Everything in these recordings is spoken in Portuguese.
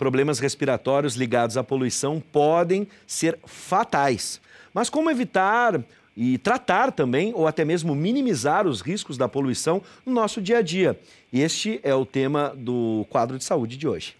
problemas respiratórios ligados à poluição podem ser fatais. Mas como evitar e tratar também, ou até mesmo minimizar os riscos da poluição no nosso dia a dia? Este é o tema do quadro de saúde de hoje.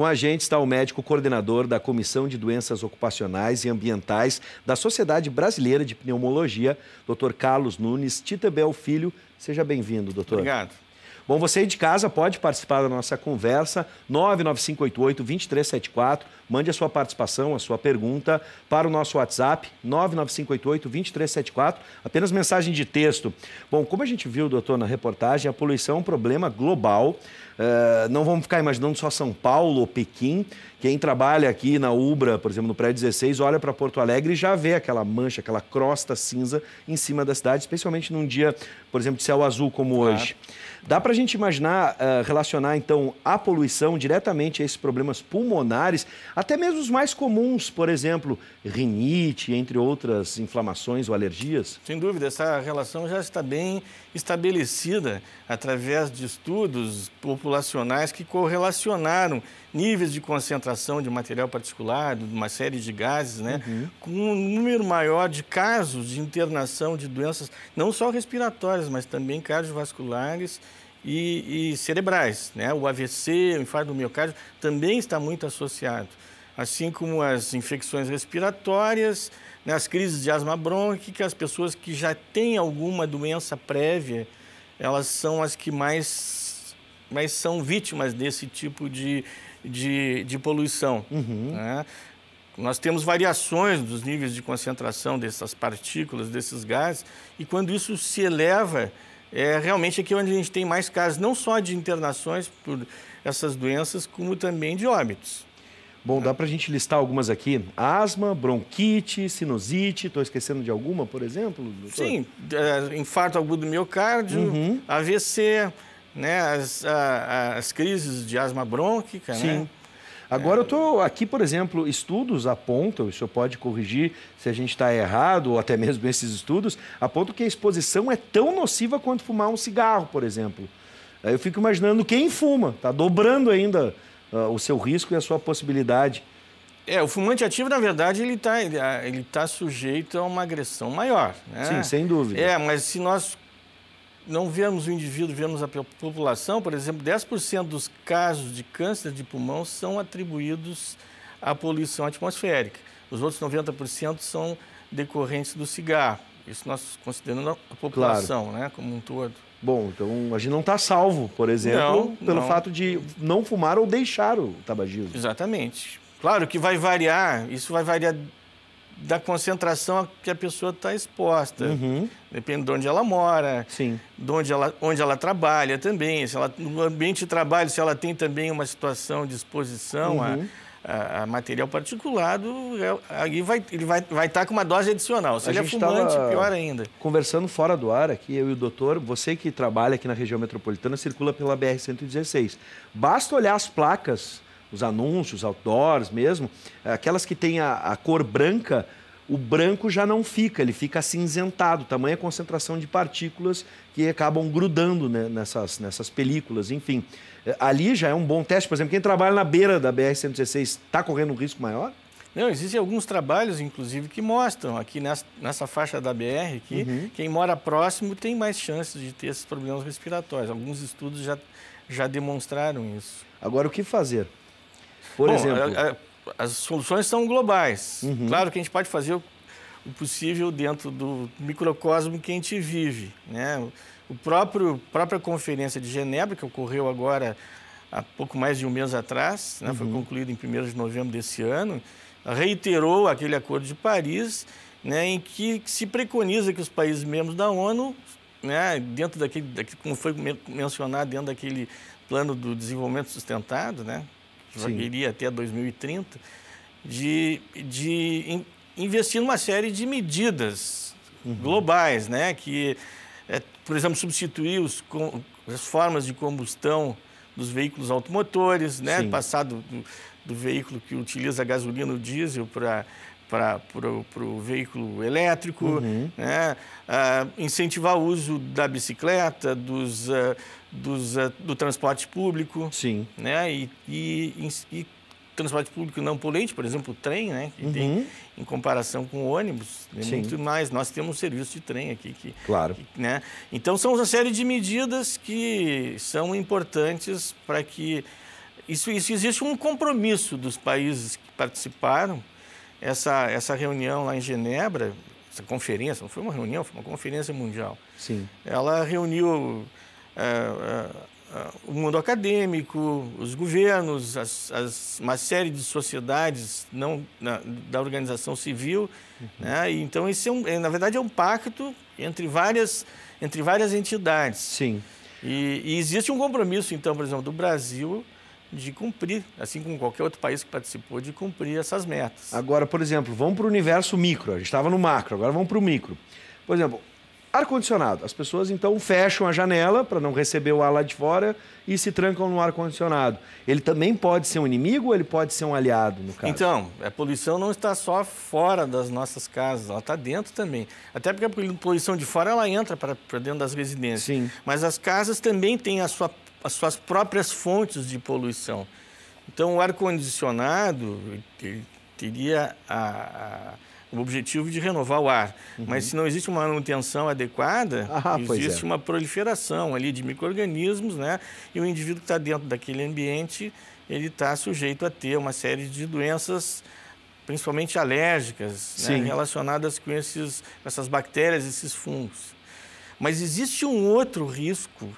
Com a gente está o médico coordenador da Comissão de Doenças Ocupacionais e Ambientais da Sociedade Brasileira de Pneumologia, Dr. Carlos Nunes Bel Filho. Seja bem-vindo, doutor. Obrigado. Bom, você aí de casa pode participar da nossa conversa, 99588-2374. Mande a sua participação, a sua pergunta para o nosso WhatsApp, 99588-2374. Apenas mensagem de texto. Bom, como a gente viu, doutor, na reportagem, a poluição é um problema global. Uh, não vamos ficar imaginando só São Paulo ou Pequim. Quem trabalha aqui na Ubra, por exemplo, no prédio 16, olha para Porto Alegre e já vê aquela mancha, aquela crosta cinza em cima da cidade, especialmente num dia, por exemplo, de céu azul como claro. hoje. Dá para a gente imaginar, uh, relacionar então a poluição diretamente a esses problemas pulmonares, até mesmo os mais comuns, por exemplo, rinite, entre outras inflamações ou alergias? Sem dúvida, essa relação já está bem estabelecida através de estudos populacionais que correlacionaram níveis de concentração de material particular, de uma série de gases, né? Uhum. Com um número maior de casos de internação de doenças, não só respiratórias, mas também cardiovasculares e, e cerebrais, né? O AVC, o infarto do miocárdio, também está muito associado. Assim como as infecções respiratórias, né? as crises de asma brônquica, as pessoas que já têm alguma doença prévia, elas são as que mais, mais são vítimas desse tipo de, de, de poluição. Uhum. Né? Nós temos variações dos níveis de concentração dessas partículas, desses gases, e quando isso se eleva, é realmente aqui é onde a gente tem mais casos, não só de internações por essas doenças, como também de óbitos. Bom, dá para a gente listar algumas aqui. Asma, bronquite, sinusite, estou esquecendo de alguma, por exemplo? Doutor? Sim, é, infarto agudo do miocárdio, uhum. AVC, né? As, a, as crises de asma brônquica, Sim. né? Agora é. eu estou aqui, por exemplo, estudos apontam, o senhor pode corrigir se a gente está errado, ou até mesmo esses estudos, apontam que a exposição é tão nociva quanto fumar um cigarro, por exemplo. Eu fico imaginando quem fuma, está dobrando ainda uh, o seu risco e a sua possibilidade. É, o fumante ativo, na verdade, ele está ah, ele tá sujeito a uma agressão maior. Né? Sim, sem dúvida. É, mas se nós não vemos o indivíduo, vemos a população, por exemplo, 10% dos casos de câncer de pulmão são atribuídos à poluição atmosférica. Os outros 90% são decorrentes do cigarro. Isso nós considerando a população, claro. né, como um todo. Bom, então a gente não está salvo, por exemplo, não, pelo não. fato de não fumar ou deixar o tabagismo. Exatamente. Claro que vai variar, isso vai variar da concentração a que a pessoa está exposta. Uhum. Depende de onde ela mora, Sim. de onde ela, onde ela trabalha também. Se ela, no ambiente de trabalho, se ela tem também uma situação de exposição uhum. a, a, a, material particulado, é, aí vai, ele vai estar vai tá com uma dose adicional. Se a ele é fumante, pior ainda. Conversando fora do ar aqui, eu e o doutor, você que trabalha aqui na região metropolitana, circula pela BR-116. Basta olhar as placas os anúncios, outdoors mesmo, é, aquelas que têm a, a cor branca, o branco já não fica, ele fica acinzentado, tamanha concentração de partículas que acabam grudando né, nessas, nessas películas, enfim. É, ali já é um bom teste, por exemplo, quem trabalha na beira da BR-116 está correndo um risco maior? Não, existem alguns trabalhos, inclusive, que mostram aqui nessa, nessa faixa da BR que uhum. quem mora próximo tem mais chances de ter esses problemas respiratórios. Alguns estudos já, já demonstraram isso. Agora, o que fazer? Por Bom, exemplo. A, é, a, é, as soluções são globais. Uhum. Claro que a gente pode fazer o, o possível dentro do microcosmo que a gente vive. Né? O próprio própria conferência de Genebra, que ocorreu agora há pouco mais de um mês atrás, né? uhum. foi concluída em 1 de novembro desse ano, reiterou aquele Acordo de Paris, né? em que se preconiza que os países membros da ONU, né? dentro daquele, daquele, como foi mencionado dentro daquele plano do desenvolvimento sustentado, né? Sim. iria até 2030, de, de investir numa série de medidas uhum. globais, né? que, é, por exemplo, substituir os, as formas de combustão dos veículos automotores, né? passar do, do, veículo que utiliza gasolina ou diesel para para o veículo elétrico, uhum. né? Ah, incentivar o uso da bicicleta, dos, ah, dos, eh, do transporte público. Sim. Né? E, e, e transporte público não poluente, por exemplo, o trem, né? Que uhum. tem, em comparação com o ônibus, é Sim. muito mais. Nós temos um serviço de trem aqui. Que, claro. Que, né? Então, são uma série de medidas que são importantes para que... Isso, isso existe um compromisso dos países que participaram. Essa, essa reunião lá em Genebra, essa conferência, não foi uma reunião, foi uma conferência mundial. Sim. Ela reuniu é, é, é, o mundo acadêmico, os governos, as, as, uma série de sociedades não na, da organização civil, uhum. né? então esse é um, na verdade é um pacto entre várias entre várias entidades. Sim. E, e, existe um compromisso então, por exemplo, do Brasil de cumprir, assim como qualquer outro país que participou, de cumprir essas metas. Agora, por exemplo, vamos para o universo micro. A gente estava no macro, agora vamos para o micro. Por exemplo, Ar-condicionado. As pessoas então fecham a janela para não receber o ar lá de fora e se trancam no ar-condicionado. Ele também pode ser um inimigo ou ele pode ser um aliado, no caso? Então, a poluição não está só fora das nossas casas, ela está dentro também. Até porque a poluição de fora ela entra para dentro das residências. Sim. Mas as casas também têm a sua, as suas próprias fontes de poluição. Então, o ar-condicionado teria a, a o objetivo de renovar o ar. Uhum. Mas se não existe uma manutenção adequada, ah, é. existe é. uma proliferação ali de micro-organismos, né? E o indivíduo que está dentro daquele ambiente, ele está sujeito a ter uma série de doenças principalmente alérgicas, né? relacionadas com esses, essas bactérias, esses fungos. Mas existe um outro risco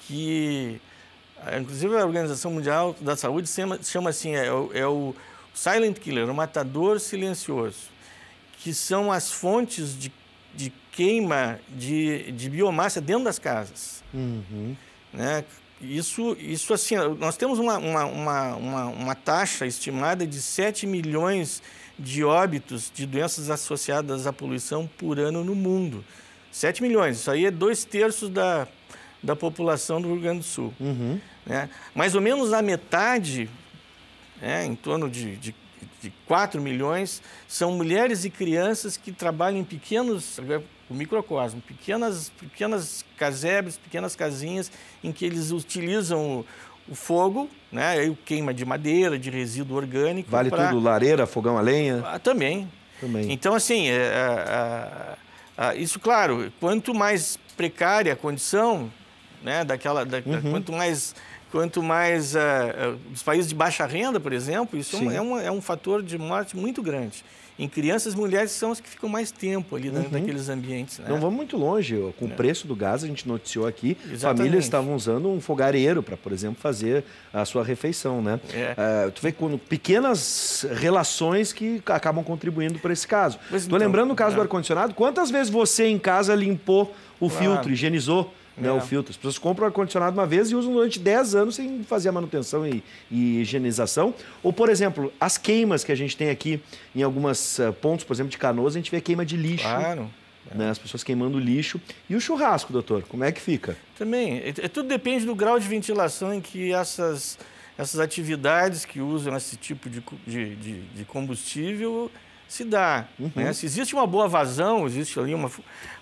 que, inclusive, a Organização Mundial da Saúde chama, chama assim, é, é o é silent killer, o matador silencioso que são as fontes de, de queima de, de biomassa dentro das casas. Uhum. Né? Isso, isso assim, nós temos uma, uma, uma, uma, uma taxa estimada de 7 milhões de óbitos de doenças associadas à poluição por ano no mundo. 7 milhões, isso aí é dois terços da, da população do Rio Grande do Sul. Uhum. Né? Mais ou menos a metade, né, em torno de, de de 4 milhões são mulheres e crianças que trabalham em pequenos, o microcosmo, pequenas, pequenas casebres, pequenas casinhas em que eles utilizam o, o fogo, né? Aí o queima de madeira, de resíduo orgânico. Vale pra... tudo, lareira, fogão a lenha? Ah, também. também. Então, assim, é, é, é, é isso, claro, quanto mais precária a condição, né, daquela, da, uhum. quanto mais quanto mais uh, os países de baixa renda, por exemplo, isso é, uma, é, é um fator de morte muito grande. Em crianças, mulheres são as que ficam mais tempo ali uhum. naqueles ambientes. Né? Não vamos muito longe. Com o é. preço do gás, a gente noticiou aqui, Exatamente. famílias estavam usando um fogareiro para, por exemplo, fazer a sua refeição, né? É. Uh, tu vê quando pequenas relações que acabam contribuindo para esse caso. Estou então, lembrando o caso do é. ar-condicionado. Quantas vezes você em casa limpou o claro. filtro, higienizou? né, é. o filtro. As pessoas compram ar-condicionado uma vez e usam durante 10 anos sem fazer a manutenção e, e, higienização. Ou, por exemplo, as queimas que a gente tem aqui em alguns uh, eh, pontos, por exemplo, de canoas, a gente vê queima de lixo. Claro. É. Né, as pessoas queimando lixo. E o churrasco, doutor, como é que fica? Também, é, é, tudo depende do grau de ventilação em que essas, essas atividades que usam esse tipo de, de, de, de combustível se dá. Uhum. Né? Se existe uma boa vazão, existe ali uma,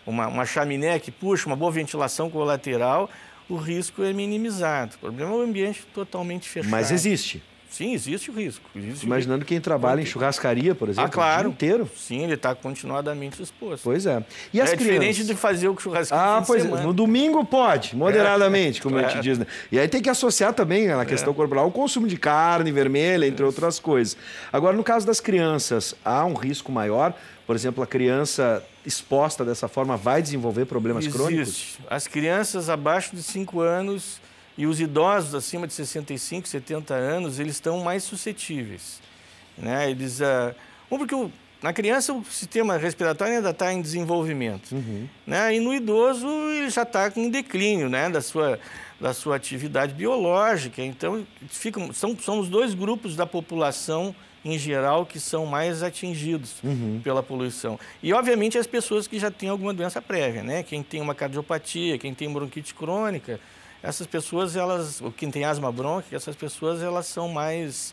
uma, uma chaminé que puxa, uma boa ventilação colateral, o risco é minimizado. O problema é o ambiente totalmente fechado. Mas existe. Sim, existe o risco. Existe Imaginando o risco. quem trabalha Porque... em churrascaria, por ah, exemplo, ah, claro. o dia inteiro. Sim, ele está continuadamente exposto. Pois é. E as é crianças? diferente de fazer o churrasco Ah, pois é. semana. é. No domingo pode, é. moderadamente, é. como eu a gente diz. Né? E aí tem que associar também né, na questão é. corporal o consumo de carne vermelha, entre outras coisas. Agora, no caso das crianças, há um risco maior? Por exemplo, a criança exposta dessa forma vai desenvolver problemas existe. crônicos? As crianças abaixo de 5 anos e os idosos acima de 65, 70 anos, eles estão mais suscetíveis. Né? Eles, uh, um, porque o, na criança o sistema respiratório ainda está em desenvolvimento. Uhum. Né? E no idoso ele já está em declínio né? da, sua, da sua atividade biológica. Então, ficam, são, são os dois grupos da população em geral que são mais atingidos uhum. pela poluição. E, obviamente, as pessoas que já têm alguma doença prévia, né? Quem tem uma cardiopatia, quem tem bronquite crônica, essas pessoas, elas, o quem tem asma bronca essas pessoas elas são mais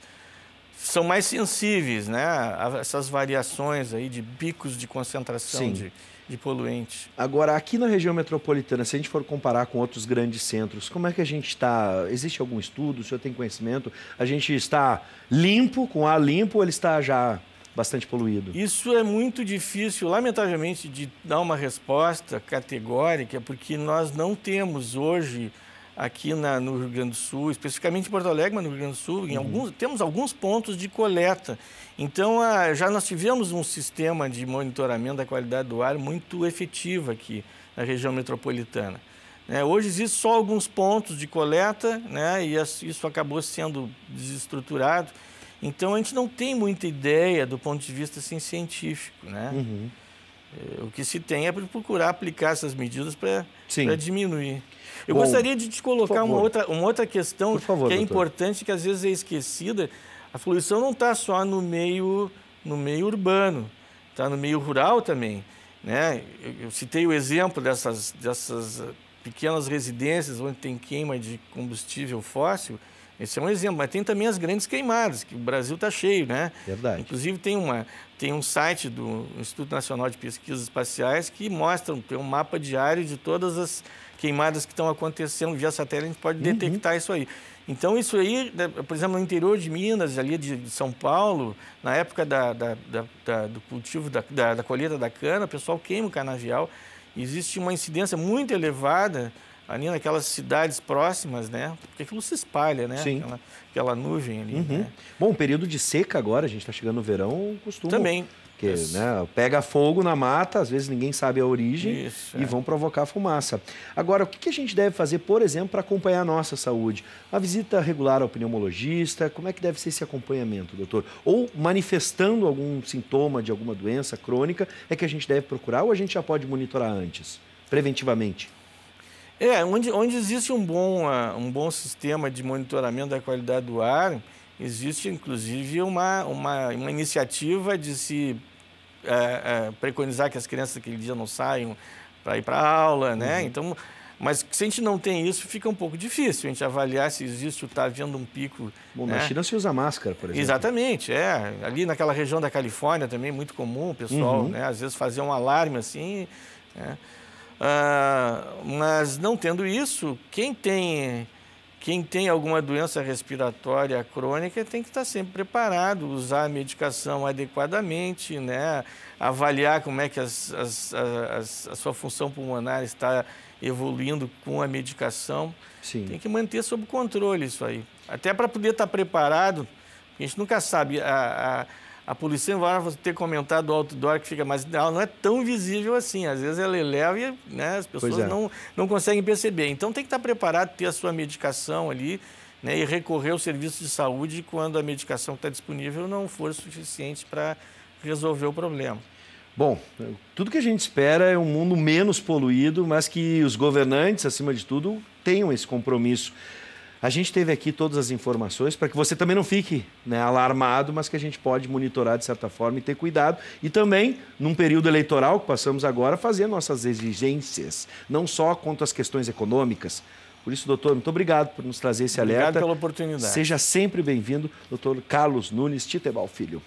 são mais sensíveis, né, a essas variações aí de picos de concentração de de poluente. Agora, aqui na região metropolitana, se a gente for comparar com outros grandes centros, como é que a gente está? Existe algum estudo? O senhor tem conhecimento? A gente está limpo, com ar limpo, ou ele está já bastante poluído? Isso é muito difícil, lamentavelmente, de dar uma resposta categórica, porque nós não temos hoje aqui na, no Rio Grande do Sul, especificamente em Porto Alegre, mas no Rio Grande do Sul, em uhum. alguns, temos alguns pontos de coleta. Então, a, já nós tivemos um sistema de monitoramento da qualidade do ar muito efetivo aqui na região metropolitana. É, hoje existem só alguns pontos de coleta, né, e isso acabou sendo desestruturado. Então, a gente não tem muita ideia do ponto de vista assim, científico. Né? Uhum. É, o que se tem é procurar aplicar essas medidas para diminuir. Eu Bom, gostaria de te colocar uma outra, uma outra questão favor, que é doutor. importante, que às vezes é esquecida. A poluição não está só no meio, no meio urbano, está no meio rural também. Né? Eu, eu citei o exemplo dessas, dessas eh, pequenas residências onde tem queima de combustível fóssil esse é um exemplo, mas tem também as grandes queimadas, que o Brasil está cheio, né? Verdade. Inclusive tem, uma, tem um site do Instituto Nacional de Pesquisas Espaciais que mostra, tem um mapa diário de todas as queimadas que estão acontecendo via satélite, a gente pode uhum. detectar isso aí. Então, isso aí, né, por exemplo, no interior de Minas, ali de São Paulo, na época da, da, da, do cultivo, da, colheita da cana, o pessoal queima o canavial. Existe uma incidência muito elevada ali naquelas cidades próximas, né? Porque aquilo se espalha, né? Sim. Aquela, aquela nuvem ali. Uhum. Né? Bom, período de seca agora, a gente está chegando no verão, costuma. Também. Porque né, pega fogo na mata, às vezes ninguém sabe a origem Isso, e é. vão provocar fumaça. Agora, o que a gente deve fazer, por exemplo, para acompanhar a nossa saúde? Uma visita regular ao pneumologista, como é que deve ser esse acompanhamento, doutor? Ou manifestando algum sintoma de alguma doença crônica, é que a gente deve procurar ou a gente já pode monitorar antes, preventivamente? É, onde, onde existe um bom, ah, um bom sistema de monitoramento da qualidade do ar, existe inclusive uma, uma, uma iniciativa de se é, é, preconizar que as crianças aquele dia não saiam para ir para a aula, né? Uhum. Então, mas se a gente não tem isso, fica um pouco difícil a gente avaliar se existe ou está havendo um pico. Bom, né? na China se usa máscara, por exemplo. Exatamente, é. Ali naquela região da Califórnia também muito comum o pessoal, uhum. né? Às vezes fazer um alarme assim. Né? Ah, mas não tendo isso, quem tem, quem tem alguma doença respiratória crônica tem que estar sempre preparado, usar a medicação adequadamente, né? avaliar como é que as, as, as, a sua função pulmonar está evoluindo com a medicação. Sim. Tem que manter sob controle isso aí. Até para poder estar preparado, a gente nunca sabe. A, a, a poluição envolve você ter comentado o outdoor que fica mais. Ela não é tão visível assim. Às vezes ela eleva e né, as pessoas é. não, não conseguem perceber. Então tem que estar preparado, ter a sua medicação ali né, e recorrer ao serviço de saúde quando a medicação que está disponível não for suficiente para resolver o problema. Bom, tudo que a gente espera é um mundo menos poluído, mas que os governantes, acima de tudo, tenham esse compromisso. A gente teve aqui todas as informações para que você também não fique né, alarmado, mas que a gente pode monitorar de certa forma e ter cuidado. E também, num período eleitoral que passamos agora, fazer nossas exigências, não só quanto às questões econômicas. Por isso, doutor, muito obrigado por nos trazer esse alerta. Obrigado pela oportunidade. Seja sempre bem-vindo, doutor Carlos Nunes Titebal Filho.